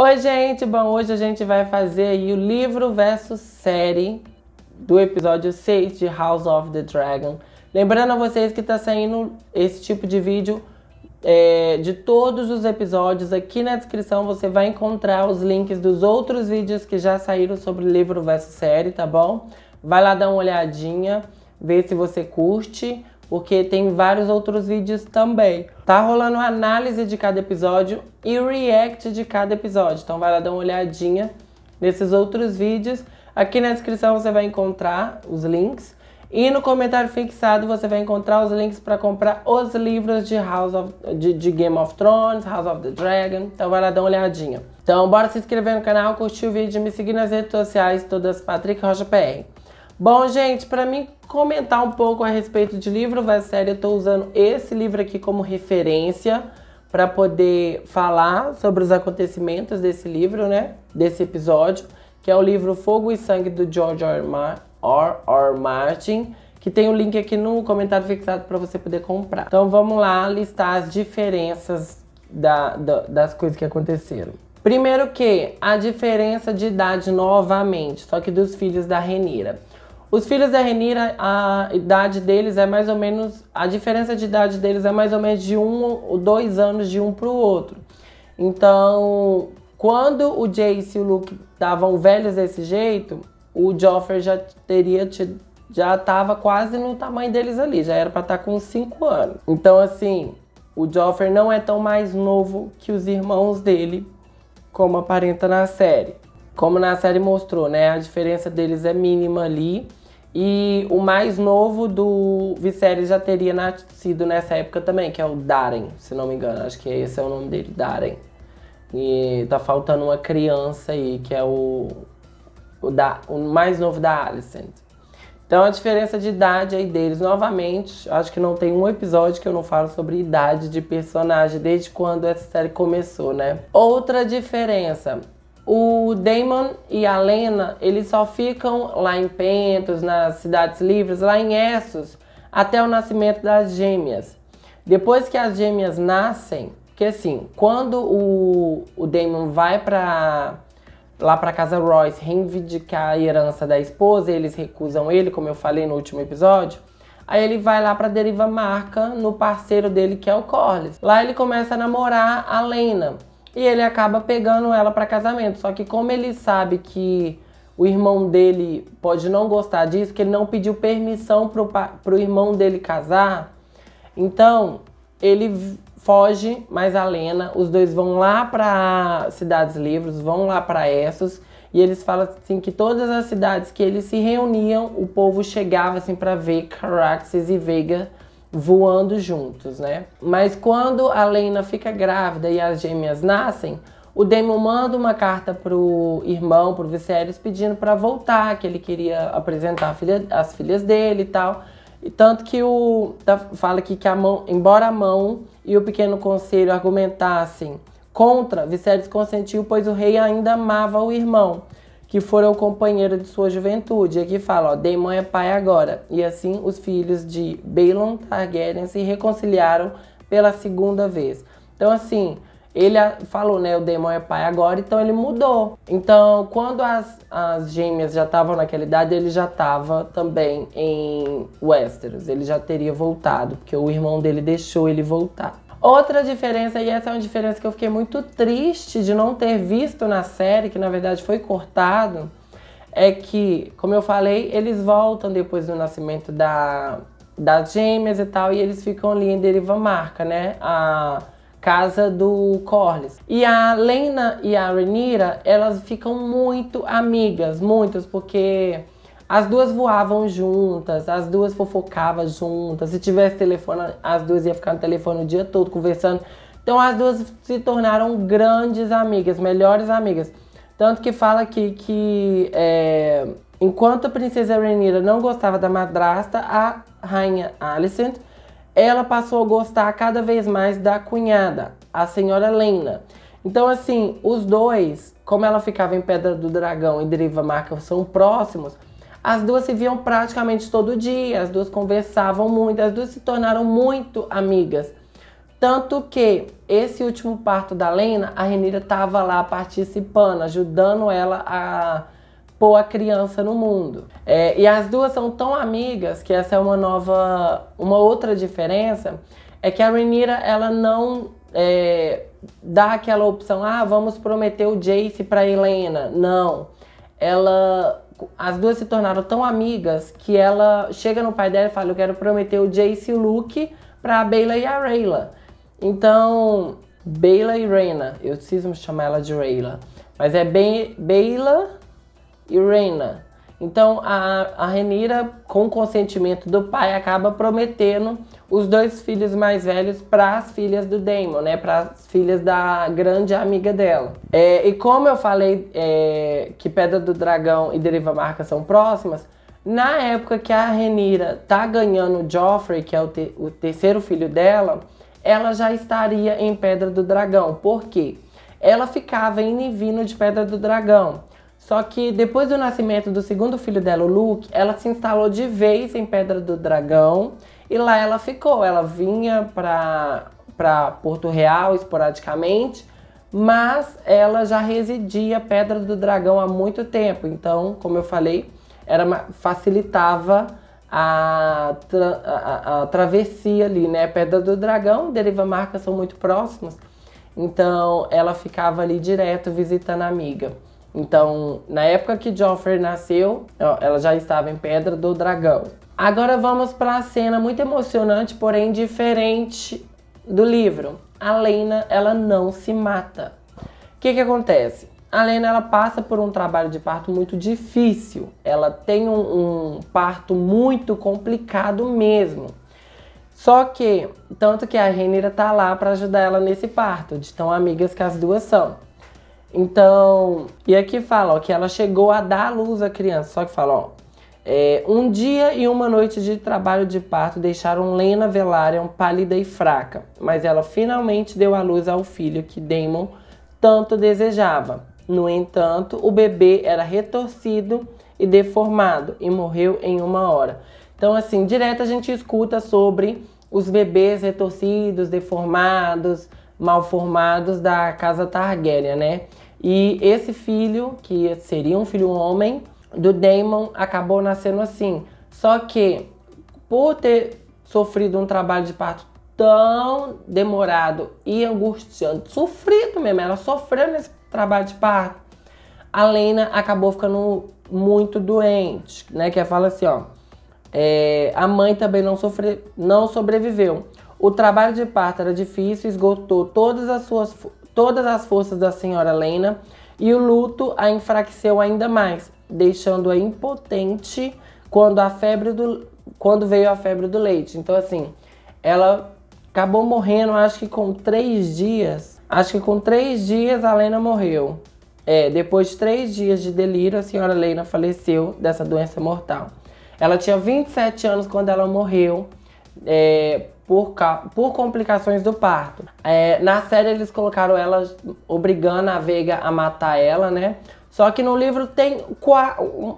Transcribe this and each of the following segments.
Oi, gente! Bom, hoje a gente vai fazer aí o livro versus série do episódio 6 de House of the Dragon. Lembrando a vocês que tá saindo esse tipo de vídeo é, de todos os episódios. Aqui na descrição você vai encontrar os links dos outros vídeos que já saíram sobre livro versus série, tá bom? Vai lá dar uma olhadinha, ver se você curte porque tem vários outros vídeos também. Tá rolando análise de cada episódio e react de cada episódio. Então vai lá dar uma olhadinha nesses outros vídeos. Aqui na descrição você vai encontrar os links. E no comentário fixado você vai encontrar os links para comprar os livros de House of, de, de, Game of Thrones, House of the Dragon. Então vai lá dar uma olhadinha. Então bora se inscrever no canal, curtir o vídeo, me seguir nas redes sociais todas Patrick Rocha PR. Bom, gente, para mim comentar um pouco a respeito de livro, vai série, eu estou usando esse livro aqui como referência para poder falar sobre os acontecimentos desse livro, né? Desse episódio, que é o livro Fogo e Sangue do George R. R. R. Martin, que tem o um link aqui no comentário fixado para você poder comprar. Então vamos lá listar as diferenças da, da, das coisas que aconteceram. Primeiro que a diferença de idade novamente, só que dos filhos da Renira. Os filhos da Renira, a idade deles é mais ou menos. A diferença de idade deles é mais ou menos de um ou dois anos de um para o outro. Então, quando o Jace e o Luke estavam velhos desse jeito, o Joffrey já teria tido, já estava quase no tamanho deles ali, já era para estar tá com cinco anos. Então, assim, o Joffrey não é tão mais novo que os irmãos dele, como aparenta na série. Como na série mostrou, né? A diferença deles é mínima ali. E o mais novo do Viserys já teria nascido nessa época também, que é o Darren, se não me engano. Acho que esse é o nome dele, Darren. E tá faltando uma criança aí, que é o, o, da, o mais novo da Alicent. Então a diferença de idade aí deles, novamente, acho que não tem um episódio que eu não falo sobre idade de personagem, desde quando essa série começou, né? Outra diferença, o Damon e a Lena, eles só ficam lá em Pentos, nas Cidades Livres, lá em Essos, até o nascimento das gêmeas. Depois que as gêmeas nascem, que assim, quando o, o Damon vai para lá para casa Royce reivindicar a herança da esposa, eles recusam ele, como eu falei no último episódio. Aí ele vai lá para Deriva Marca, no parceiro dele que é o Corlys. Lá ele começa a namorar a Lena e ele acaba pegando ela para casamento. Só que como ele sabe que o irmão dele pode não gostar disso, que ele não pediu permissão pro, pro irmão dele casar, então ele foge, mais a Lena, os dois vão lá para Cidades Livres, vão lá para Essos, e eles falam assim que todas as cidades que eles se reuniam, o povo chegava assim para ver Caraxes e Vega voando juntos, né? Mas quando a Lena fica grávida e as gêmeas nascem, o Damon manda uma carta pro irmão, pro Viserys, pedindo para voltar, que ele queria apresentar filha, as filhas dele e tal. E tanto que o tá, fala que, que a mão, embora a mão e o pequeno conselho argumentassem contra, Viserys consentiu, pois o rei ainda amava o irmão que foram companheiro de sua juventude. Aqui é fala, ó, dei mãe pai agora. E assim os filhos de Balon Targaryen se reconciliaram pela segunda vez. Então assim, ele falou, né, o demônio é pai agora, então ele mudou. Então, quando as, as gêmeas já estavam naquela idade, ele já estava também em Westeros. Ele já teria voltado, porque o irmão dele deixou ele voltar. Outra diferença, e essa é uma diferença que eu fiquei muito triste de não ter visto na série, que na verdade foi cortado, é que, como eu falei, eles voltam depois do nascimento da, da James e tal, e eles ficam ali em marca, né? A casa do Corlys. E a Lena e a Renira, elas ficam muito amigas, muitas, porque as duas voavam juntas, as duas fofocavam juntas. Se tivesse telefone, as duas iam ficar no telefone o dia todo conversando. Então as duas se tornaram grandes amigas, melhores amigas. Tanto que fala aqui que é, enquanto a princesa Rhaenyra não gostava da madrasta, a rainha Alicent, ela passou a gostar cada vez mais da cunhada, a senhora Lena. Então assim, os dois, como ela ficava em Pedra do Dragão e Deriva Marca são próximos, as duas se viam praticamente todo dia, as duas conversavam muito, as duas se tornaram muito amigas. Tanto que esse último parto da Lena, a Renira estava lá participando, ajudando ela a pôr a criança no mundo. É, e as duas são tão amigas que essa é uma nova, uma outra diferença, é que a Renira ela não é, dá aquela opção, ah, vamos prometer o Jace para Helena. Não, ela as duas se tornaram tão amigas que ela chega no pai dela e fala: Eu quero prometer o Jace e o Luke pra Bela e a Rayla. Então, Bela e Reina, eu preciso chamar ela de Rayla. Mas é Be Bela e Reina. Então a, a Renira, com o consentimento do pai, acaba prometendo os dois filhos mais velhos para as filhas do Damon, né? Para as filhas da grande amiga dela. É, e como eu falei é, que Pedra do Dragão e Deriva Marca são próximas, na época que a Renira tá ganhando o Joffrey, que é o, te, o terceiro filho dela, ela já estaria em Pedra do Dragão. Por quê? Ela ficava indo e vindo de Pedra do Dragão. Só que depois do nascimento do segundo filho dela, o Luke, ela se instalou de vez em Pedra do Dragão e lá ela ficou. Ela vinha para para Porto Real esporadicamente, mas ela já residia Pedra do Dragão há muito tempo. Então, como eu falei, era facilitava a, tra, a, a travessia ali, né? Pedra do Dragão, Deriva Marca são muito próximos. Então, ela ficava ali direto visitando a amiga. Então, na época que Joffrey nasceu, ela já estava em Pedra do Dragão. Agora vamos para a cena muito emocionante, porém diferente do livro. A Lena, ela não se mata. O que que acontece? A Lena, ela passa por um trabalho de parto muito difícil. Ela tem um, um parto muito complicado mesmo. Só que, tanto que a Renira tá lá para ajudar ela nesse parto, de tão amigas que as duas são. Então, e aqui fala ó, que ela chegou a dar à luz à criança, só que fala, ó, é, um dia e uma noite de trabalho de parto deixaram Lena Velaryon pálida e fraca, mas ela finalmente deu à luz ao filho que Damon tanto desejava. No entanto, o bebê era retorcido e deformado e morreu em uma hora. Então, assim, direto a gente escuta sobre os bebês retorcidos, deformados, malformados da casa Targaryen, né? E esse filho, que seria um filho homem, do Daemon acabou nascendo assim. Só que, por ter sofrido um trabalho de parto tão demorado e angustiante, sofrido mesmo, ela sofreu nesse trabalho de parto, a Lena acabou ficando muito doente, né? Que ela fala assim, ó, é, a mãe também não, sofre, não sobreviveu. O trabalho de parto era difícil, esgotou todas as, suas, todas as forças da senhora Lena e o luto a enfraqueceu ainda mais, deixando-a impotente quando, a febre do, quando veio a febre do leite. Então, assim, ela acabou morrendo, acho que com três dias. Acho que com três dias a Lena morreu. É, depois de três dias de delírio, a senhora Lena faleceu dessa doença mortal. Ela tinha 27 anos quando ela morreu é, por, por complicações do parto. É, na série eles colocaram ela obrigando a Veiga a matar ela, né? Só que no livro tem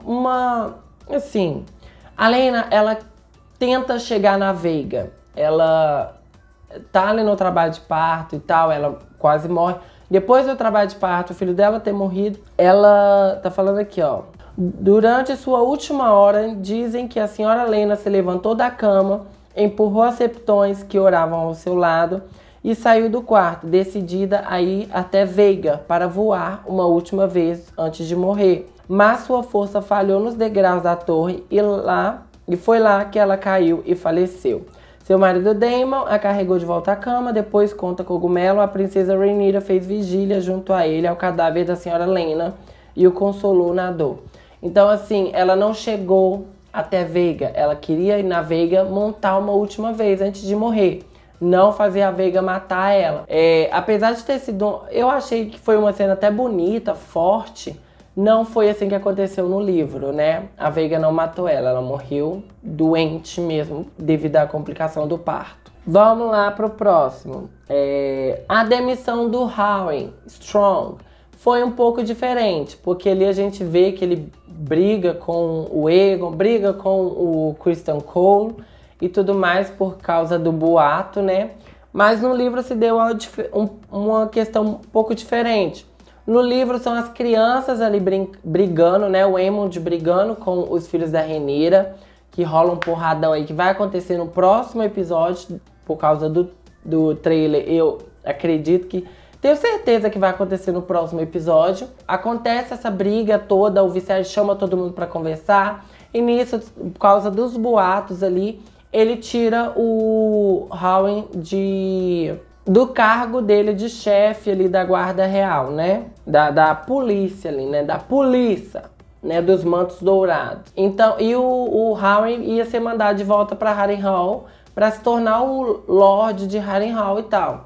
uma. Assim. A Lena, ela tenta chegar na Veiga. Ela tá ali no trabalho de parto e tal, ela quase morre. Depois do trabalho de parto, o filho dela ter morrido, ela tá falando aqui, ó. Durante sua última hora, dizem que a senhora Lena se levantou da cama empurrou as septões que oravam ao seu lado e saiu do quarto, decidida a ir até Veiga para voar uma última vez antes de morrer. Mas sua força falhou nos degraus da torre e lá e foi lá que ela caiu e faleceu. Seu marido Damon a carregou de volta à cama, depois conta cogumelo, a princesa Rhaenyra fez vigília junto a ele ao cadáver da senhora Lena e o consolou na dor. Então assim, ela não chegou até Veiga. Ela queria ir na Veiga montar uma última vez antes de morrer. Não fazer a Veiga matar ela. É, apesar de ter sido. Eu achei que foi uma cena até bonita, forte. Não foi assim que aconteceu no livro, né? A Veiga não matou ela, ela morreu doente mesmo, devido à complicação do parto. Vamos lá pro próximo. É, a demissão do Howen Strong foi um pouco diferente, porque ali a gente vê que ele briga com o Egon, briga com o Christian Cole e tudo mais por causa do boato, né? Mas no livro se deu uma, uma questão um pouco diferente. No livro são as crianças ali brigando, né? O Emond brigando com os filhos da Renira, que rola um porradão aí que vai acontecer no próximo episódio, por causa do, do trailer. Eu acredito que tenho certeza que vai acontecer no próximo episódio. Acontece essa briga toda, o vice chama todo mundo para conversar. E nisso, por causa dos boatos ali, ele tira o Howen de do cargo dele de chefe ali da guarda real, né? Da, da polícia ali, né? Da polícia, né? Dos mantos dourados. Então, e o, o ia ser mandado de volta para Harrenhal para se tornar o Lorde de Harrenhal e tal.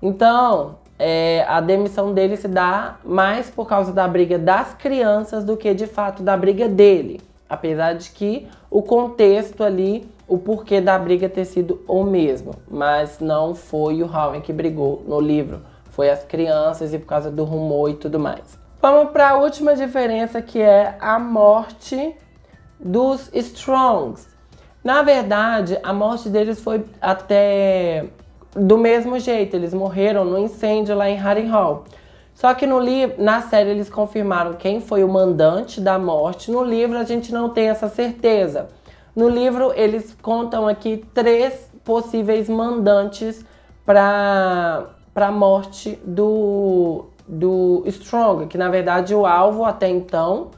Então, é, a demissão dele se dá mais por causa da briga das crianças do que de fato da briga dele. Apesar de que o contexto ali, o porquê da briga ter sido o mesmo. Mas não foi o Howen que brigou no livro. Foi as crianças e por causa do rumor e tudo mais. Vamos para a última diferença que é a morte dos Strongs. Na verdade, a morte deles foi até do mesmo jeito, eles morreram no incêndio lá em Harry Hall. Só que no livro, na série eles confirmaram quem foi o mandante da morte. No livro a gente não tem essa certeza. No livro eles contam aqui três possíveis mandantes para para a morte do do Strong, que na verdade o alvo até então,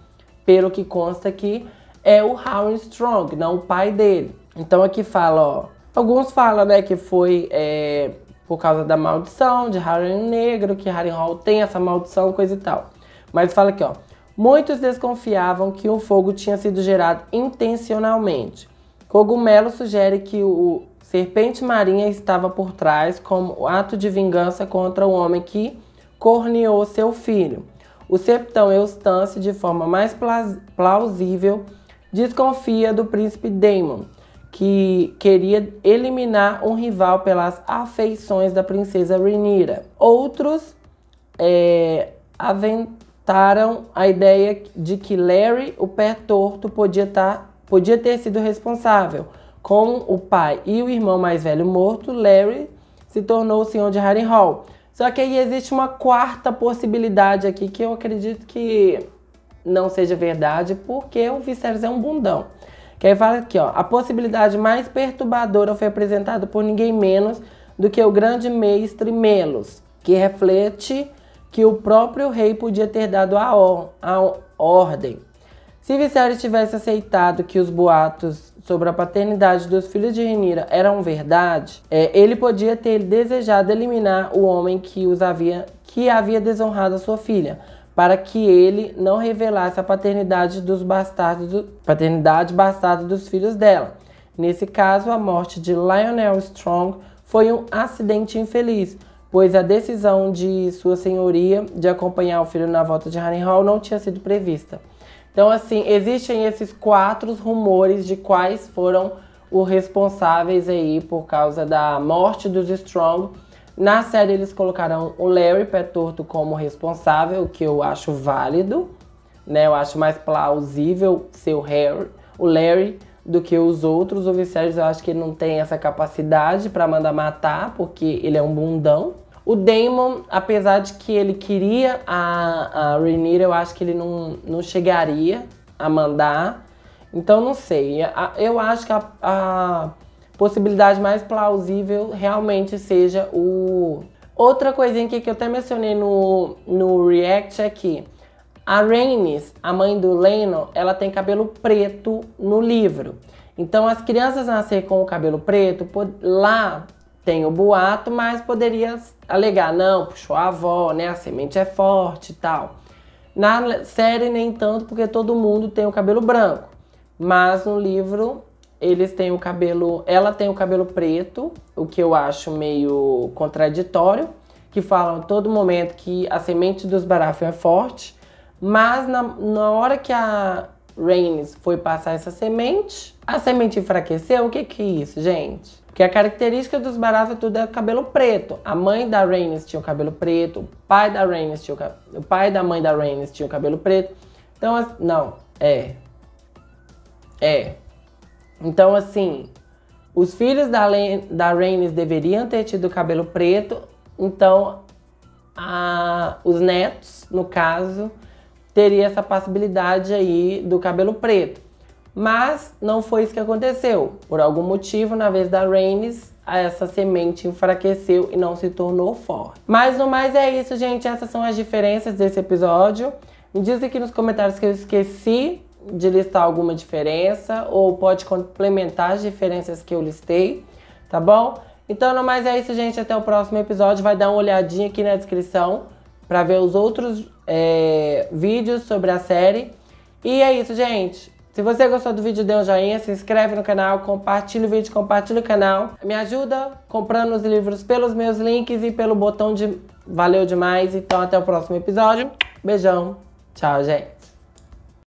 pelo que consta aqui, é o Howard Strong, não o pai dele. Então aqui fala, ó, Alguns falam, né, que foi é, por causa da maldição de Harry Negro, que Harry Hall tem essa maldição, coisa e tal. Mas fala aqui, ó. Muitos desconfiavam que o fogo tinha sido gerado intencionalmente. Cogumelo sugere que o Serpente Marinha estava por trás como ato de vingança contra o homem que corneou seu filho. O septão Eustace, de forma mais plausível, desconfia do príncipe Damon, que queria eliminar um rival pelas afeições da princesa Rhaenyra. Outros é, aventaram a ideia de que Larry, o pé torto, podia, tá, podia ter sido responsável. Com o pai e o irmão mais velho morto, Larry se tornou o senhor de Harrenhal. Só que aí existe uma quarta possibilidade aqui que eu acredito que não seja verdade, porque o Viserys é um bundão. Que aí fala aqui, ó, a possibilidade mais perturbadora foi apresentada por ninguém menos do que o grande mestre Melos, que reflete que o próprio rei podia ter dado a, or a ordem. Se Viserys tivesse aceitado que os boatos sobre a paternidade dos filhos de Renira eram verdade, é, ele podia ter desejado eliminar o homem que os havia que havia desonrado a sua filha para que ele não revelasse a paternidade dos bastardos, paternidade bastardo dos filhos dela. Nesse caso, a morte de Lionel Strong foi um acidente infeliz, pois a decisão de sua senhoria de acompanhar o filho na volta de Harry Hall não tinha sido prevista. Então, assim, existem esses quatro rumores de quais foram os responsáveis aí por causa da morte dos Strong na série eles colocaram o Larry Pé Torto como responsável, que eu acho válido, né? Eu acho mais plausível ser o Harry, o Larry do que os outros oficiais. Eu acho que ele não tem essa capacidade para mandar matar, porque ele é um bundão. O Damon, apesar de que ele queria a, a Rhaenyra, eu acho que ele não, não chegaria a mandar. Então, não sei. Eu acho que a, a possibilidade mais plausível realmente seja o. Outra coisinha aqui que eu até mencionei no, no React é que a raines a mãe do leno ela tem cabelo preto no livro. Então as crianças nascer com o cabelo preto, lá tem o boato, mas poderia alegar, não, puxou a avó, né? A semente é forte e tal. Na série, nem tanto, porque todo mundo tem o cabelo branco. Mas no livro eles têm o cabelo. Ela tem o cabelo preto, o que eu acho meio contraditório, que falam todo momento que a semente dos barafos é forte, mas na, na hora que a rains foi passar essa semente, a semente enfraqueceu. O que que é isso, gente? Porque a característica dos é tudo é cabelo preto. A mãe da Rainis tinha o cabelo preto, o pai da Rhaenys tinha o, cab... o pai da mãe da Rainis tinha o cabelo preto. Então, não, é. É. Então, assim, os filhos da, da Rhaenys deveriam ter tido cabelo preto, então a, os netos, no caso, teria essa possibilidade aí do cabelo preto. Mas não foi isso que aconteceu. Por algum motivo, na vez da Rhaenys, essa semente enfraqueceu e não se tornou forte. Mas no mais é isso, gente. Essas são as diferenças desse episódio. Me diz aqui nos comentários que eu esqueci de listar alguma diferença ou pode complementar as diferenças que eu listei, tá bom? Então, não mais é isso, gente. Até o próximo episódio. Vai dar uma olhadinha aqui na descrição para ver os outros é, vídeos sobre a série. E é isso, gente. Se você gostou do vídeo, dê um joinha, se inscreve no canal, compartilha o vídeo, compartilha o canal. Me ajuda comprando os livros pelos meus links e pelo botão de valeu demais. Então, até o próximo episódio. Beijão. Tchau, gente.